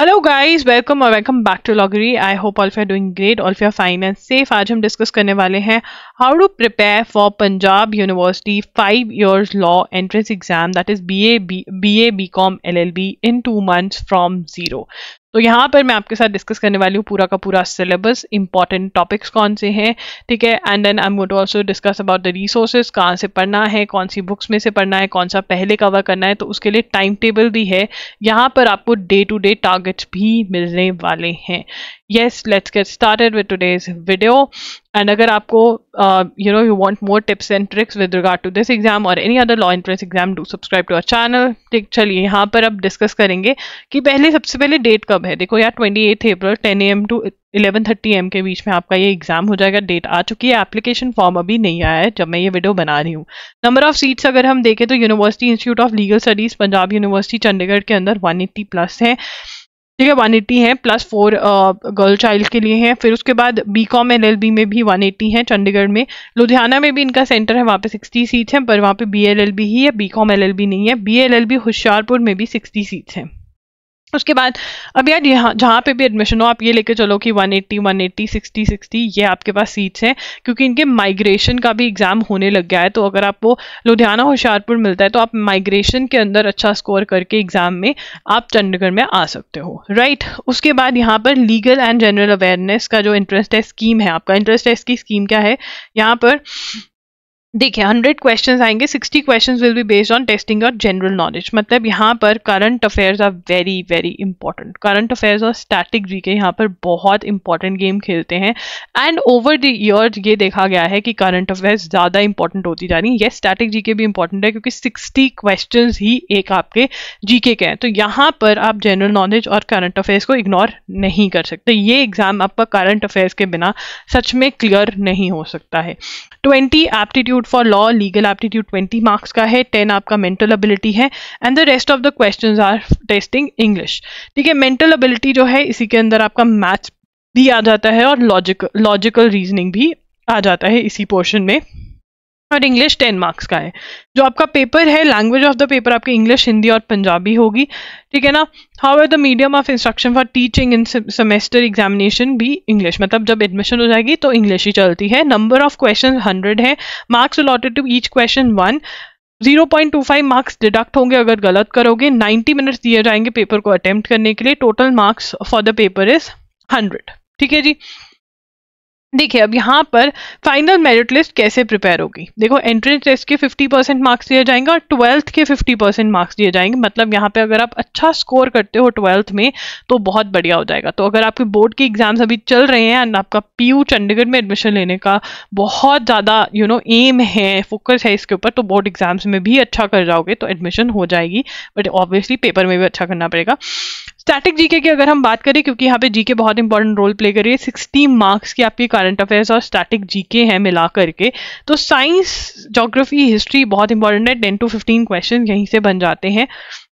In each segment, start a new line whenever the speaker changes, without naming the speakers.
hello guys welcome और welcome back to Lawgarie I hope all all of you doing great all all of you fine and safe आज हम discuss करने वाले हैं how to prepare for Punjab university five years law entrance exam that is B A B A B com L L B in two months from zero तो यहाँ पर मैं आपके साथ डिस्कस करने वाली हूँ पूरा का पूरा सिलेबस इंपॉर्टेंट टॉपिक्स कौन से हैं ठीक है and then I am to also discuss about the resources कहाँ से पढ़ना है कौन सी बुक्स में से पढ़ना है कौन सा पहले कवर करना है तो उसके लिए टाइम टेबल भी है यहाँ पर आपको डे टू डे टारगेट्स भी मिलने वाले हैं yes let's get started with today's video video and अगर आपको you know you want more tips and tricks with regard to this exam और any other law entrance exam do subscribe to our channel ठीक चलिए यहाँ पर अब discuss करेंगे कि पहले सबसे पहले डेट कब है देखो यार twenty eighth April ten A M to eleven 11:30 M के बीच में आपका ये एग्जाम हो जाएगा डेट आ चुकी है एप्लीकेशन फॉर्म अभी नहीं आया है जब मैं ये वीडियो बना रही हूँ नंबर ऑफ सीट्स अगर हम देखें तो university institute of legal studies Punjab university Chandigarh के अंदर वन एट्टी प्लस है ठीक है वन एटी है प्लस फोर गर्ल चाइल्ड के लिए हैं फिर उसके बाद बी कॉम एल में भी वन एट्टी है चंडीगढ़ में लुधियाना में भी इनका सेंटर है वहाँ पे सिक्सटी सीट्स हैं पर वहाँ पे बी ही है बी कॉम नहीं है बी होशियारपुर में भी सिक्सटी सीट्स हैं उसके बाद अब यार यहाँ जहाँ पे भी एडमिशन हो आप ये लेके चलो कि 180, 180, 60, 60 ये आपके पास सीट्स हैं क्योंकि इनके माइग्रेशन का भी एग्ज़ाम होने लग गया है तो अगर आपको लुधियाना होशियारपुर मिलता है तो आप माइग्रेशन के अंदर अच्छा स्कोर करके एग्ज़ाम में आप चंडीगढ़ में आ सकते हो राइट उसके बाद यहाँ पर लीगल एंड जनरल अवेयरनेस का जो इंटरेस्ट है स्कीम है आपका इंटरेस्ट टेस्ट की स्कीम क्या है यहाँ पर देखिए हंड्रेड क्वेश्चन आएंगे sixty question will be based on testing और जनरल नॉलेज मतलब यहाँ पर current affairs are very very important current affairs और स्टैटिक जी के यहाँ पर बहुत इंपॉर्टेंट गेम खेलते हैं एंड ओवर द ईयर्स ये देखा गया है कि करंट अफेयर्स ज़्यादा इंपॉर्टेंट होती जा रही है येस स्टैटिक जी के भी इंपॉर्टेंट है क्योंकि सिक्सटी क्वेश्चन ही एक आपके जी के हैं तो यहाँ पर आप जनरल नॉलेज और करंट अफेयर्स को इग्नोर नहीं कर सकते ये एग्जाम आपका करंट अफेयर्स के बिना सच में क्लियर नहीं हो सकता है twenty aptitude aptitude for law legal aptitude twenty marks का है टेन आपका मेंटल एबिलिटी है and the rest of the question are testing English ठीक है मेंटल एबिलिटी जो है इसी के अंदर आपका मैथ्स भी आ जाता है और लॉजिकल लॉजिकल रीजनिंग भी आ जाता है इसी पोर्शन में और इंग्लिश टेन मार्क्स का है जो आपका पेपर है लैंग्वेज ऑफ द पेपर आपकी इंग्लिश हिंदी और पंजाबी होगी ठीक है ना how are the medium of instruction for teaching in semester examination भी इंग्लिश मतलब जब एडमिशन हो जाएगी तो इंग्लिश ही चलती है नंबर ऑफ क्वेश्चन हंड्रेड है marks allotted to each question one 0.25 marks deduct होंगे अगर गलत करोगे 90 मिनट्स दिए जाएंगे पेपर को अटेम्प्ट करने के लिए total marks for the paper is 100 ठीक है जी देखिए अब यहाँ पर फाइनल मेरिट लिस्ट कैसे प्रिपेयर होगी देखो एंट्रेंस टेस्ट के 50 परसेंट मार्क्स दिए जाएंगे और ट्वेल्थ के 50 परसेंट मार्क्स दिए जाएंगे मतलब यहाँ पे अगर आप अच्छा स्कोर करते हो ट्वेल्थ में तो बहुत बढ़िया हो जाएगा तो अगर आपके बोर्ड के एग्जाम्स अभी चल रहे हैं एंड आपका पी चंडीगढ़ में एडमिशन लेने का बहुत ज़्यादा यू नो एम है फोकस है इसके ऊपर तो बोर्ड एग्जाम्स में भी अच्छा कर जाओगे तो एडमिशन हो जाएगी बट ऑब्वियसली पेपर में भी अच्छा करना पड़ेगा स्टैटिक जीके की अगर हम बात करें क्योंकि यहाँ पे जीके बहुत इंपॉर्टेंट रोल प्ले कर रही है सिक्सटी मार्क्स की आपकी करंट अफेयर्स और स्टैटिक जीके हैं मिला करके तो साइंस जोग्राफी हिस्ट्री बहुत इंपॉर्टेंट है टेन टू फिफ्टीन क्वेश्चन यहीं से बन जाते हैं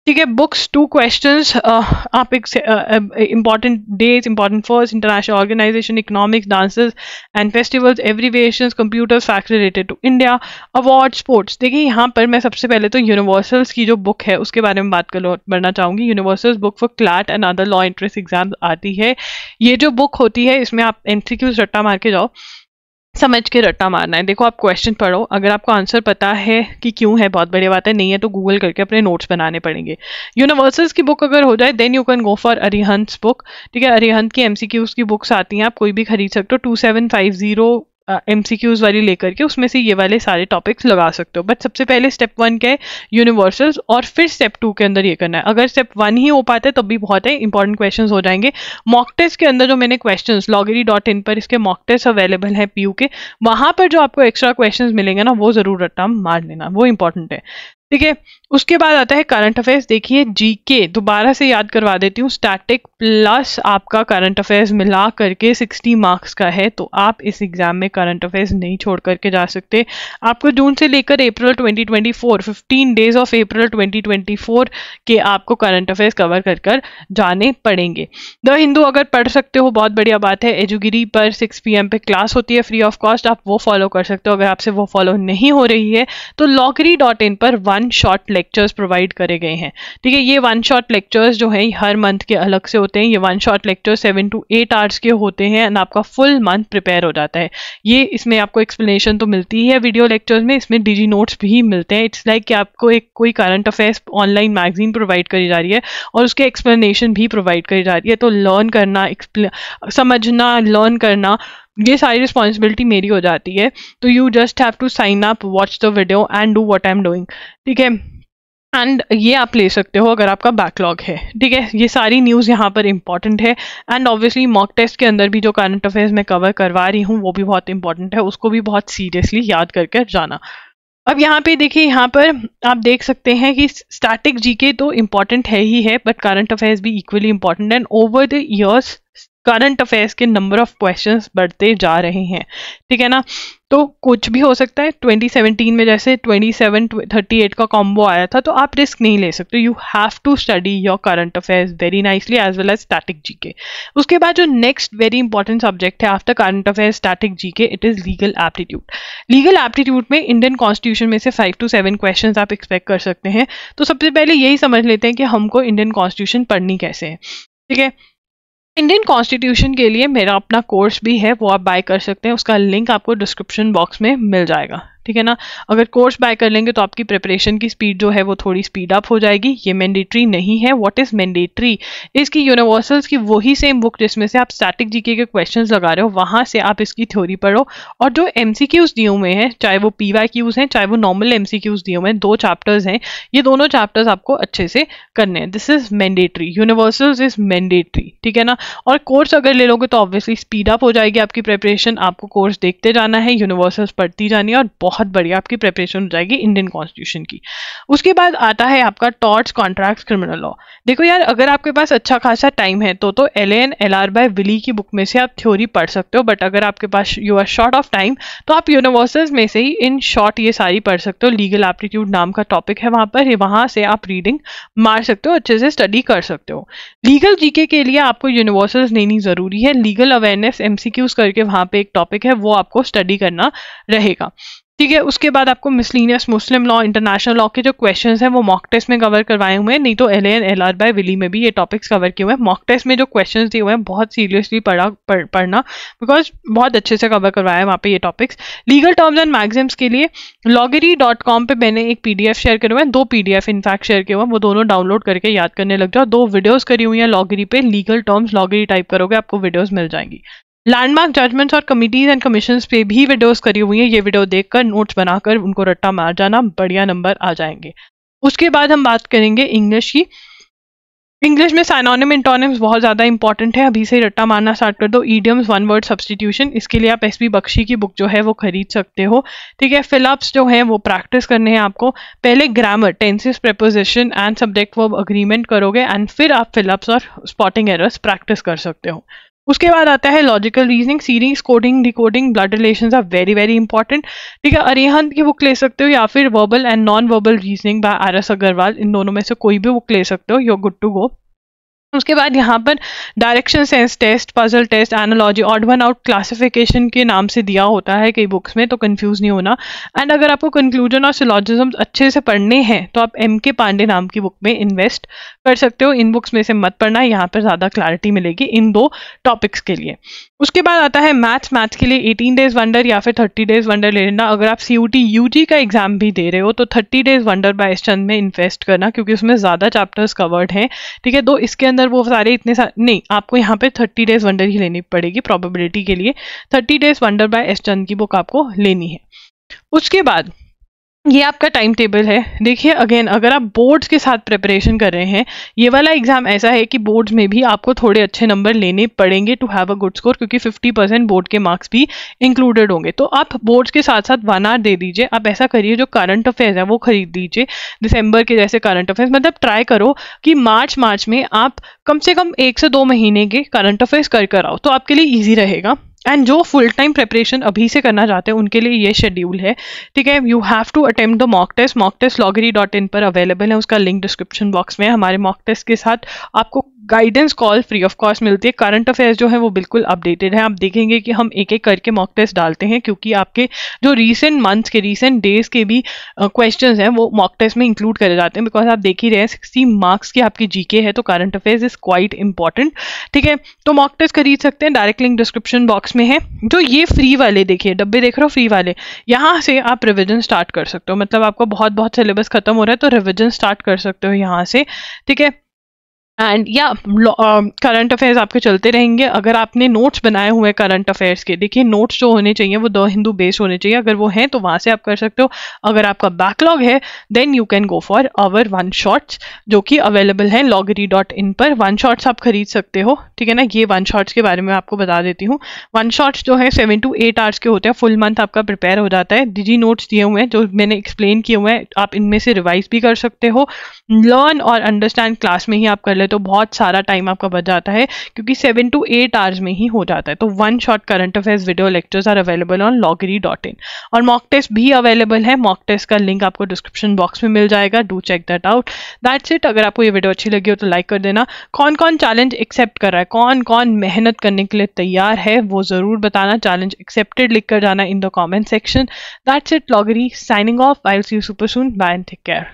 ठीक है बुक्स टू क्वेश्चन आप एक important days important first international organisation economics dances and festivals abbreviation computers fact related to India award sports देखिए यहाँ पर मैं सबसे पहले तो यूनिवर्सल्स की जो बुक है उसके बारे में बात कर करना चाहूँगी Universal's book for CLAT and other law entrance exam आती है ये जो बुक होती है इसमें आप एम रट्टा मार के जाओ समझ के रट्टा मारना है देखो आप क्वेश्चन पढ़ो अगर आपको आंसर पता है कि क्यों है बहुत बढ़िया बात है नहीं है तो गूगल करके अपने नोट्स बनाने पड़ेंगे यूनिवर्सल्स की बुक अगर हो जाए then you can go for Arihant book ठीक है अरिहंत की एम की बुक्स आती हैं आप कोई भी खरीद सकते हो two seven five zero M C Qs वाली लेकर के उसमें से ये वाले सारे टॉपिक्स लगा सकते हो बट सबसे पहले स्टेप वन क्या है यूनिवर्सल्स और फिर स्टेप टू के अंदर ये करना है अगर स्टेप वन ही हो पाता है तब तो भी बहुत है इंपॉर्टेंट क्वेश्चन हो जाएंगे मॉक टेस्ट के अंदर जो मैंने क्वेश्चन लॉगरी डॉट इन पर इसके मॉक टेस्ट अवेलेबल है पी यू के वहाँ पर जो आपको एक्स्ट्रा क्वेश्चन मिलेंगे ना वो ज़रूर रट्टा मार लेना वो इंपॉर्टेंट है ठीक है उसके बाद आता है करंट अफेयर्स देखिए जीके दोबारा से याद करवा देती हूँ स्टैटिक प्लस आपका करंट अफेयर्स मिला करके 60 मार्क्स का है तो आप इस एग्ज़ाम में करंट अफेयर्स नहीं छोड़ करके जा सकते आपको जून से लेकर अप्रैल 2024 15 डेज ऑफ अप्रैल 2024 के आपको करंट अफेयर्स कवर कर कर जाने पड़ेंगे द हिंदू अगर पढ़ सकते हो बहुत बढ़िया बात है एजुगिरी पर सिक्स पी पे क्लास होती है फ्री ऑफ कॉस्ट आप वो फॉलो कर सकते हो अगर आपसे वो फॉलो नहीं हो रही है तो लॉकरी पर one one shot lectures provide करे गए हैं ठीक है ये वन शॉट लेक्चर्स जो है हर मंथ के अलग से होते हैं ये one shot lectures seven to eight hours के होते हैं एंड आपका फुल मंथ प्रिपेयर हो जाता है ये इसमें आपको एक्सप्लेनेशन तो मिलती ही है वीडियो लेक्चर्स में इसमें डिजी नोट्स भी मिलते हैं इट्स लाइक कि आपको एक कोई current affairs online magazine provide करी जा रही है और उसके एक्सप्लेनेशन भी प्रोवाइड करी जा रही है तो लर्न करना समझना लर्न करना ये सारी रिस्पॉन्सिबिलिटी मेरी हो जाती है तो you just have to sign up watch the video and do what I am doing ठीक है एंड ये आप ले सकते हो अगर आपका बैकलॉग है ठीक है ये सारी न्यूज़ यहाँ पर इंपॉर्टेंट है एंड ऑब्वियसली मॉक टेस्ट के अंदर भी जो करंट अफेयर्स मैं कवर करवा रही हूँ वो भी बहुत इंपॉर्टेंट है उसको भी बहुत सीरियसली याद करके जाना अब यहाँ पे देखिए यहाँ पर आप देख सकते हैं कि स्टैटिक जीके तो इम्पॉर्टेंट है ही है बट करंट अफेयर्स भी equally important and over the years current affairs के नंबर ऑफ क्वेश्चन बढ़ते जा रहे हैं ठीक है ना तो कुछ भी हो सकता है 2017 में जैसे 27 38 का कॉम्बो आया था तो आप रिस्क नहीं ले सकते you have to study your current affairs very nicely as well as static GK उसके बाद जो नेक्स्ट वेरी इंपॉर्टेंट सब्जेक्ट है after current affairs static GK it is legal aptitude legal aptitude में इंडियन कॉन्स्टिट्यूशन में से five to seven question आप expect कर सकते हैं तो सबसे पहले यही समझ लेते हैं कि हमको इंडियन कॉन्स्टिट्यूशन पढ़नी कैसे है ठीक है इंडियन कॉन्स्टिट्यूशन के लिए मेरा अपना कोर्स भी है वो आप बाय कर सकते हैं उसका लिंक आपको डिस्क्रिप्शन बॉक्स में मिल जाएगा ठीक है ना अगर कोर्स बाय कर लेंगे तो आपकी प्रिपरेशन की स्पीड जो है वो थोड़ी स्पीड अप हो जाएगी ये मैंडेटरी नहीं है व्हाट इज मैंडेटरी इसकी यूनिवर्सल्स की वही सेम बुक जिसमें से आप स्टैटिक जीके के क्वेश्चंस लगा रहे हो वहां से आप इसकी थ्योरी पढ़ो और जो एम सी क्यूज दिए हुए हैं चाहे वो पी वाई क्यूज हैं चाहे वो नॉर्मल एम सी क्यूज दिए हुए हैं दो चैप्टर्स हैं ये दोनों चैप्टर्स आपको अच्छे से करने हैं this is mandatory Universal's is mandatory ठीक है ना और कोर्स अगर ले लोगे तो ऑब्वियसली स्पीड अप हो जाएगी आपकी प्रिपरेशन आपको कोर्स देखते जाना है यूनिवर्सल्स पढ़ती जानी है और बहुत बहुत बढ़िया आपकी प्रिपरेशन हो जाएगी इंडियन कॉन्स्टिट्यूशन की उसके बाद आता है आपका टॉर्च कॉन्ट्रैक्ट क्रिमिनल लॉ देखो यार अगर आपके पास अच्छा खासा टाइम है तो तो L N L R by Wiley की बुक में से आप थ्योरी पढ़ सकते हो बट अगर आपके पास you are short of time तो आप यूनिवर्सल्स में से ही इन शॉर्ट ये सारी पढ़ सकते हो लीगल एप्टीट्यूड नाम का टॉपिक है वहाँ पर वहाँ से आप रीडिंग मार सकते हो अच्छे से स्टडी कर सकते हो लीगल जीके के लिए आपको यूनिवर्सल्स लेनी ज़रूरी है लीगल अवेयरनेस एम करके वहाँ पे एक टॉपिक है वो आपको स्टडी करना रहेगा ठीक है उसके बाद आपको miscellaneous Muslim law international law के जो क्वेश्चंस हैं वो मॉक टेस्ट में कवर करवाए हुए हैं नहीं तो L N L R by Wiley में भी ये टॉपिक्स कवर किए हुए हैं मॉक टेस्ट में जो क्वेश्चंस दिए हुए हैं बहुत सीरियसली पढ़ा पढ़, पढ़ना बिकॉज बहुत अच्छे से कवर करवाया है वहाँ पे ये topics legal terms and maxims के लिए लॉगेरी डॉट कॉम पर मैंने एक पी डी एफ शेयर करे हुए हैं दो P D F in fact share किए हुए हैं वो दोनों डाउनलोड करके याद करने लग जाओ दो वीडियोज़ करी हुई हैं लॉगरी पे लीगल टर्म्स लॉगेरी टाइप करोगे आपको वीडियोज़ मिल जाएंगी लैंडमार्क जजमेंट्स और कमिटीज एंड कमीशन पे भी विडोज करी हुई हैं ये वीडियो देखकर नोट्स बनाकर उनको रट्टा मार जाना बढ़िया नंबर आ जाएंगे उसके बाद हम बात करेंगे इंग्लिश की इंग्लिश में साइनोनिम इंटोनिम्स बहुत ज़्यादा इंपॉर्टेंट है अभी से रट्टा मारना स्टार्ट कर दो ईडियम्स वन वर्ड सब्सटीट्यूशन इसके लिए आप एस बी बख्शी की बुक जो है वो खरीद सकते हो ठीक है फिलअप्स जो हैं वो प्रैक्टिस करने हैं आपको पहले grammar tenses preposition and subject verb agreement करोगे एंड फिर आप फिलअप्स और स्पॉटिंग एरर्स प्रैक्टिस कर सकते हो उसके बाद आता है logical reasoning series coding decoding blood relation are very very important ठीक है अरेहंत की बुक ले सकते हो या फिर verbal and non verbal reasoning by R S Agarwal इन दोनों में से कोई भी बुक ले सकते हो योर गुड टू गो उसके बाद यहाँ पर direction sense test puzzle test analogy odd one out classification के नाम से दिया होता है कई बुक्स में तो कंफ्यूज नहीं होना एंड अगर आपको कंक्लूजन और सिलॉजिज्म अच्छे से पढ़ने हैं तो आप एम के पांडे नाम की बुक में इन्वेस्ट कर सकते हो इन बुक्स में से मत पढ़ना यहाँ पर ज़्यादा क्लैरिटी मिलेगी इन दो टॉपिक्स के लिए उसके बाद आता है मैथ्स मैथ्स के लिए 18 डेज वंडर या फिर 30 डेज वंडर ले लेना अगर आप सी यू जी का एग्जाम भी दे रहे हो तो 30 डेज वंडर बाय चंद में इन्वेस्ट करना क्योंकि उसमें ज़्यादा चैप्टर्स कवर्ड हैं ठीक है दो इसके अंदर वो सारे इतने सारे नहीं आपको यहाँ पे 30 डेज वंडर ही लेनी पड़ेगी प्रॉबिलिटी के लिए thirty days wonder by S Chand की बुक आपको लेनी है उसके बाद ये आपका टाइम टेबल है देखिए अगेन अगर आप बोर्ड्स के साथ प्रिपरेशन कर रहे हैं ये वाला एग्जाम ऐसा है कि बोर्ड्स में भी आपको थोड़े अच्छे नंबर लेने पड़ेंगे to have a good score क्योंकि 50 परसेंट बोर्ड के मार्क्स भी इंक्लूडेड होंगे तो आप बोर्ड्स के साथ साथ वन आर दे दीजिए आप ऐसा करिए जो करंट अफेयर्स है वो खरीद दीजिए दिसंबर के जैसे करंट अफेयर्स मतलब ट्राई करो कि मार्च मार्च में आप कम से कम एक से दो महीने के करंट अफेयर्स कर कर आओ तो आपके लिए ईजी रहेगा एंड जो फुल टाइम प्रेपरेशन अभी से करना चाहते हैं उनके लिए ये शेड्यूल है ठीक है you have to attempt the mock test mock test Lawgarie dot in पर अवेलेबल है उसका लिंक डिस्क्रिप्शन बॉक्स में हमारे मॉक टेस्ट के साथ आपको guidance call free of cost मिलती है करंट अफेयर्स जो है वो बिल्कुल अपडेटेड है आप देखेंगे कि हम एक एक करके मॉक टेस्ट डालते हैं क्योंकि आपके जो रीसेंट मंथ्स के रीसेंट डेज के भी क्वेश्चन uh, हैं वो मॉक टेस्ट में इंक्लूड करे जाते हैं बिकॉज आप देख ही रहे हैं सिक्सटी मार्क्स की आपकी जीके है तो current affairs is quite important ठीक है तो मॉक टेस्ट खरीद सकते हैं डायरेक्ट लिंक डिस्क्रिप्शन बॉक्स में है जो ये फ्री वाले देखिए डब्बे देख रहे हो फ्री वाले यहाँ से आप रिविजन स्टार्ट कर सकते हो मतलब आपका बहुत बहुत सिलेबस खत्म हो रहा है तो रिविजन स्टार्ट कर सकते हो यहाँ से ठीक है एंड या करंट अफेयर्स आपके चलते रहेंगे अगर आपने नोट्स बनाए हुए हैं करंट अफेयर्स के देखिए नोट्स जो होने चाहिए वो द हिंदू बेस्ड होने चाहिए अगर वो हैं तो वहाँ से आप कर सकते हो अगर आपका बैकलॉग है then you can go for our one shots जो कि अवेलेबल हैं लॉगरी डॉट इन पर वन शॉट्स आप खरीद सकते हो ठीक है ना ये वन शॉट्स के बारे में आपको बता देती हूँ वन शॉट्स जो है सेवन टू एट आवर्स के होते हैं फुल मंथ आपका प्रिपेयर हो जाता है डिजी नोट्स दिए हुए हैं जो मैंने एक्सप्लेन किए हुए हैं आप इनमें से रिवाइज भी कर सकते हो लर्न और अंडरस्टैंड क्लास में ही आप कर बोले तो बहुत सारा टाइम आपका बच जाता है क्योंकि सेवन टू एट आवर्स में ही हो जाता है तो one shot current affairs video lectures are available on Lawgarie dot in और मॉक टेस्ट भी अवेलेबल है मॉक टेस्ट का लिंक आपको डिस्क्रिप्शन बॉक्स में मिल जाएगा do check that out that's it अगर आपको ये वीडियो अच्छी लगी हो तो लाइक कर देना कौन कौन चैलेंज एक्सेप्ट कर रहा है कौन कौन मेहनत करने के लिए तैयार है वो ज़रूर बताना चैलेंज एक्सेप्टेड लिख कर जाना in the comment section that's it Lawgarie signing off I see you super soon bye and take care